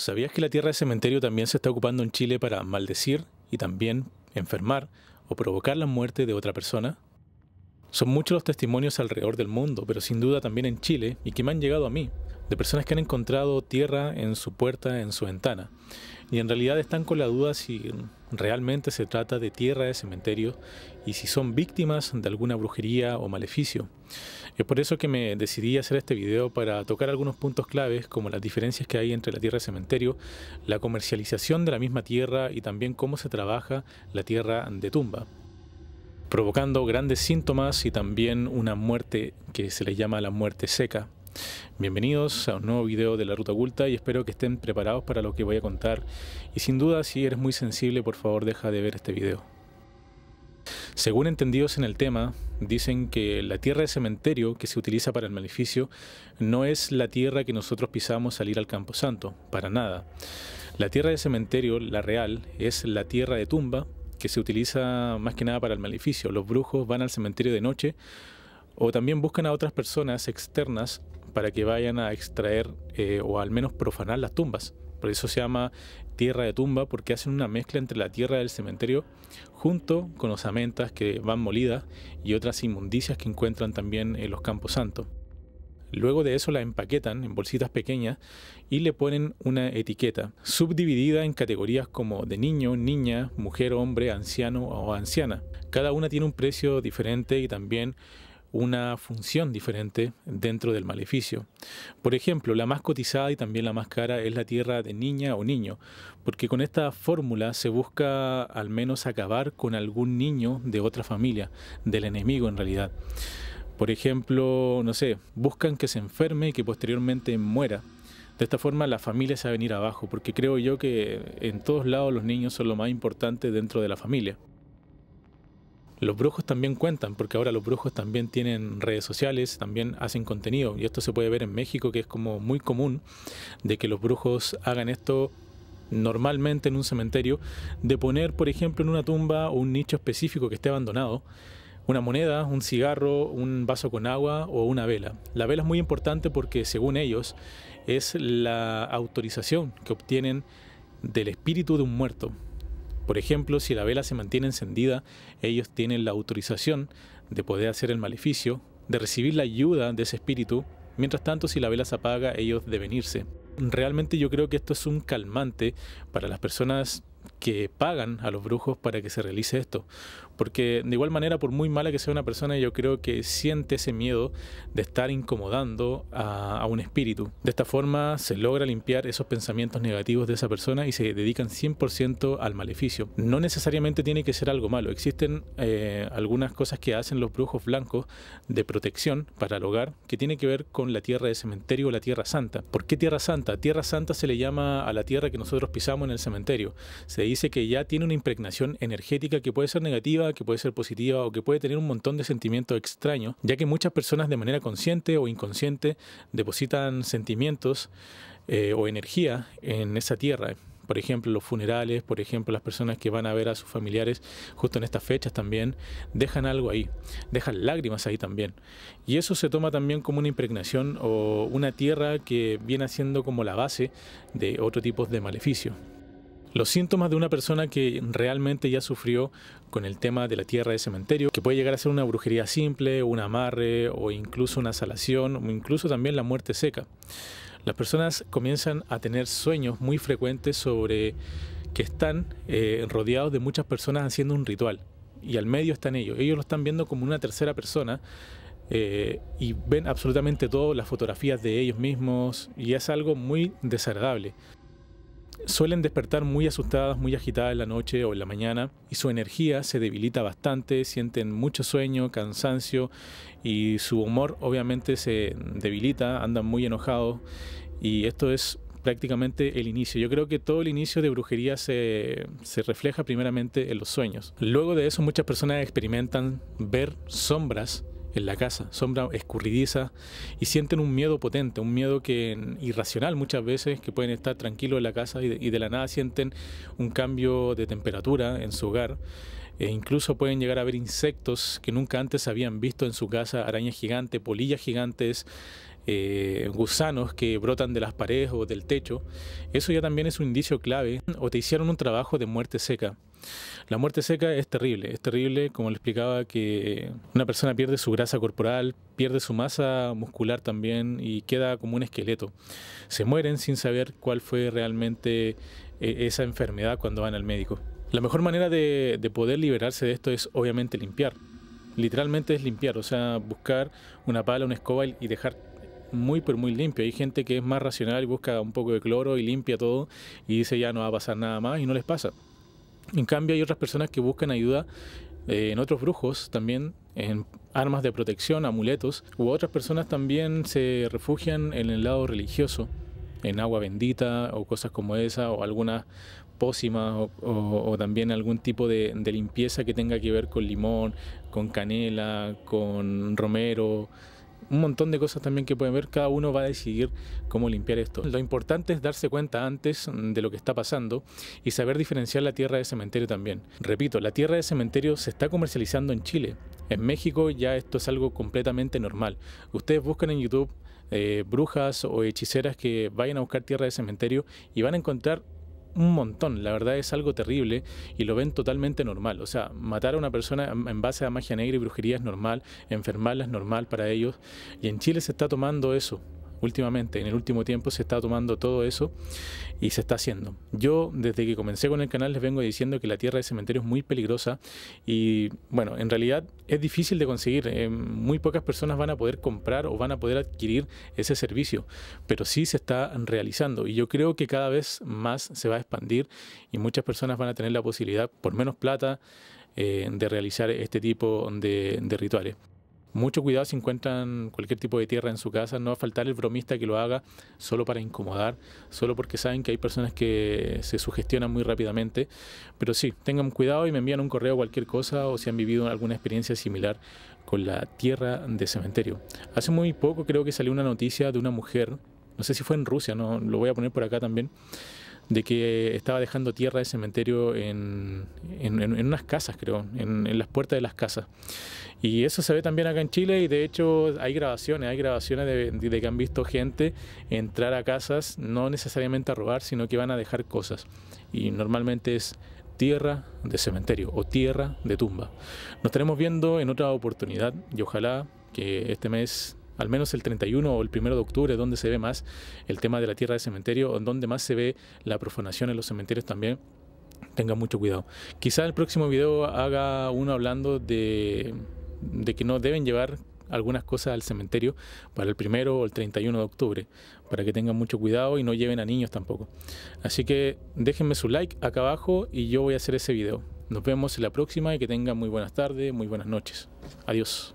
¿Sabías que la tierra de cementerio también se está ocupando en Chile para maldecir y también enfermar o provocar la muerte de otra persona? Son muchos los testimonios alrededor del mundo, pero sin duda también en Chile, y que me han llegado a mí, de personas que han encontrado tierra en su puerta, en su ventana, y en realidad están con la duda si realmente se trata de tierra de cementerio y si son víctimas de alguna brujería o maleficio. Es por eso que me decidí hacer este video para tocar algunos puntos claves como las diferencias que hay entre la tierra de cementerio, la comercialización de la misma tierra y también cómo se trabaja la tierra de tumba provocando grandes síntomas y también una muerte que se le llama la muerte seca. Bienvenidos a un nuevo video de la Ruta Oculta y espero que estén preparados para lo que voy a contar y sin duda si eres muy sensible por favor deja de ver este video. Según entendidos en el tema, dicen que la tierra de cementerio que se utiliza para el maleficio no es la tierra que nosotros pisamos al ir al Campo Santo, para nada. La tierra de cementerio, la real, es la tierra de tumba que se utiliza más que nada para el maleficio. Los brujos van al cementerio de noche o también buscan a otras personas externas para que vayan a extraer eh, o al menos profanar las tumbas. Por eso se llama tierra de tumba, porque hacen una mezcla entre la tierra del cementerio junto con osamentas que van molidas y otras inmundicias que encuentran también en los campos santos. Luego de eso la empaquetan en bolsitas pequeñas y le ponen una etiqueta, subdividida en categorías como de niño, niña, mujer, hombre, anciano o anciana. Cada una tiene un precio diferente y también una función diferente dentro del maleficio. Por ejemplo, la más cotizada y también la más cara es la tierra de niña o niño, porque con esta fórmula se busca al menos acabar con algún niño de otra familia, del enemigo en realidad. Por ejemplo, no sé, buscan que se enferme y que posteriormente muera. De esta forma la familia se va venir abajo, porque creo yo que en todos lados los niños son lo más importante dentro de la familia. Los brujos también cuentan, porque ahora los brujos también tienen redes sociales, también hacen contenido, y esto se puede ver en México, que es como muy común de que los brujos hagan esto normalmente en un cementerio, de poner, por ejemplo, en una tumba o un nicho específico que esté abandonado, una moneda, un cigarro, un vaso con agua o una vela. La vela es muy importante porque, según ellos, es la autorización que obtienen del espíritu de un muerto. Por ejemplo, si la vela se mantiene encendida, ellos tienen la autorización de poder hacer el maleficio, de recibir la ayuda de ese espíritu. Mientras tanto, si la vela se apaga, ellos deben irse. Realmente yo creo que esto es un calmante para las personas que pagan a los brujos para que se realice esto. Porque de igual manera, por muy mala que sea una persona, yo creo que siente ese miedo de estar incomodando a, un espíritu. De esta forma se logra limpiar esos pensamientos negativos de esa persona y se dedican 100% al maleficio. No necesariamente tiene que ser algo malo. Existen eh, algunas cosas que hacen los brujos blancos de protección para el hogar que tiene que ver con la tierra de cementerio o la tierra santa. ¿Por qué tierra santa? Tierra santa se le llama a la tierra que nosotros pisamos en el cementerio. Se dice que ya tiene una impregnación energética que puede ser negativa, que puede ser positiva o que puede tener un montón de sentimientos extraños, ya que muchas personas de manera consciente o inconsciente depositan sentimientos eh, o energía en esa tierra, por ejemplo, los funerales, por ejemplo, las personas que van a ver a sus familiares justo en estas fechas también, dejan algo ahí, dejan lágrimas ahí también. Y eso se toma también como una impregnación o una tierra que viene siendo como la base de otro tipo de maleficio. Los síntomas de una persona que realmente ya sufrió con el tema de la tierra de cementerio, que puede llegar a ser una brujería simple, un amarre o incluso una salación o incluso también la muerte seca. Las personas comienzan a tener sueños muy frecuentes sobre que están eh, rodeados de muchas personas haciendo un ritual y al medio están ellos. Ellos lo están viendo como una tercera persona eh, y ven absolutamente todo, las fotografías de ellos mismos y es algo muy desagradable. Suelen despertar muy asustadas, muy agitadas en la noche o en la mañana y su energía se debilita bastante, sienten mucho sueño, cansancio y su humor obviamente se debilita, andan muy enojados y esto es prácticamente el inicio. Yo creo que todo el inicio de brujería se, se, refleja primeramente en los sueños. Luego de eso muchas personas experimentan ver sombras en la casa, sombra escurridiza y sienten un miedo potente, un miedo que irracional muchas veces, que pueden estar tranquilos en la casa y de, y de la nada sienten un cambio de temperatura en su hogar e incluso pueden llegar a ver insectos que nunca antes habían visto en su casa, arañas gigantes, polillas gigantes, eh, gusanos que brotan de las paredes o del techo. Eso ya también es un indicio clave o te hicieron un trabajo de muerte seca. La muerte seca es terrible, es terrible como le explicaba que una persona pierde su grasa corporal, pierde su masa muscular también y queda como un esqueleto. Se mueren sin saber cuál fue realmente eh, esa enfermedad cuando van al médico. La mejor manera de, poder liberarse de esto es obviamente limpiar. Literalmente es limpiar, o sea, buscar una pala, una escoba y dejar muy pero muy limpio. Hay gente que es más racional y busca un poco de cloro y limpia todo y dice ya no va a pasar nada más y no les pasa. En cambio hay otras personas que buscan ayuda eh, en otros brujos también, en armas de protección, amuletos, u otras personas también se refugian en el lado religioso en agua bendita o cosas como esa o algunas pócimas o, también algún tipo de, de, limpieza que tenga que ver con limón, con canela, con romero. Un montón de cosas también que pueden ver, cada uno va a decidir cómo limpiar esto. Lo importante es darse cuenta antes de lo que está pasando y saber diferenciar la tierra de cementerio también. Repito, la tierra de cementerio se está comercializando en Chile, en México ya esto es algo completamente normal. Ustedes buscan en YouTube eh, brujas o hechiceras que vayan a buscar tierra de cementerio y van a encontrar un montón, la verdad es algo terrible y lo ven totalmente normal. O sea, matar a una persona en base a magia negra y brujería es normal, enfermarla es normal para ellos y en Chile se está tomando eso últimamente, en el último tiempo se está tomando todo eso y se está haciendo. Yo desde que comencé con el canal les vengo diciendo que la tierra de cementerio es muy peligrosa y bueno, en realidad es difícil de conseguir. Eh, muy pocas personas van a poder comprar o van a poder adquirir ese servicio, pero sí se está realizando y yo creo que cada vez más se va a expandir y muchas personas van a tener la posibilidad, por menos plata, eh, de realizar este tipo de rituales mucho cuidado si encuentran cualquier tipo de tierra en su casa, no va a faltar el bromista que lo haga solo para incomodar, solo porque saben que hay personas que se sugestionan muy rápidamente. Pero sí, tengan cuidado y me envían un correo cualquier cosa o si han vivido alguna experiencia similar con la tierra de cementerio. Hace muy poco creo que salió una noticia de una mujer, no sé si fue en Rusia, no lo voy a poner por acá también de que estaba dejando tierra de cementerio en, unas casas, creo, en, las puertas de las casas. Y eso se ve también acá en Chile y de hecho hay grabaciones, hay grabaciones de, de que han visto gente entrar a casas, no necesariamente a robar, sino que van a dejar cosas. Y normalmente es tierra de cementerio o tierra de tumba. Nos estaremos viendo en otra oportunidad y ojalá que este mes al menos el 31 o el 1 de octubre, donde se ve más el tema de la tierra de cementerio, donde más se ve la profanación en los cementerios también tengan mucho cuidado. Quizá el próximo video haga uno hablando de, que no deben llevar algunas cosas al cementerio para el primero o el 31 de octubre, para que tengan mucho cuidado y no lleven a niños tampoco. Así que déjenme su like acá abajo y yo voy a hacer ese video. Nos vemos en la próxima y que tengan muy buenas tardes, muy buenas noches. Adiós.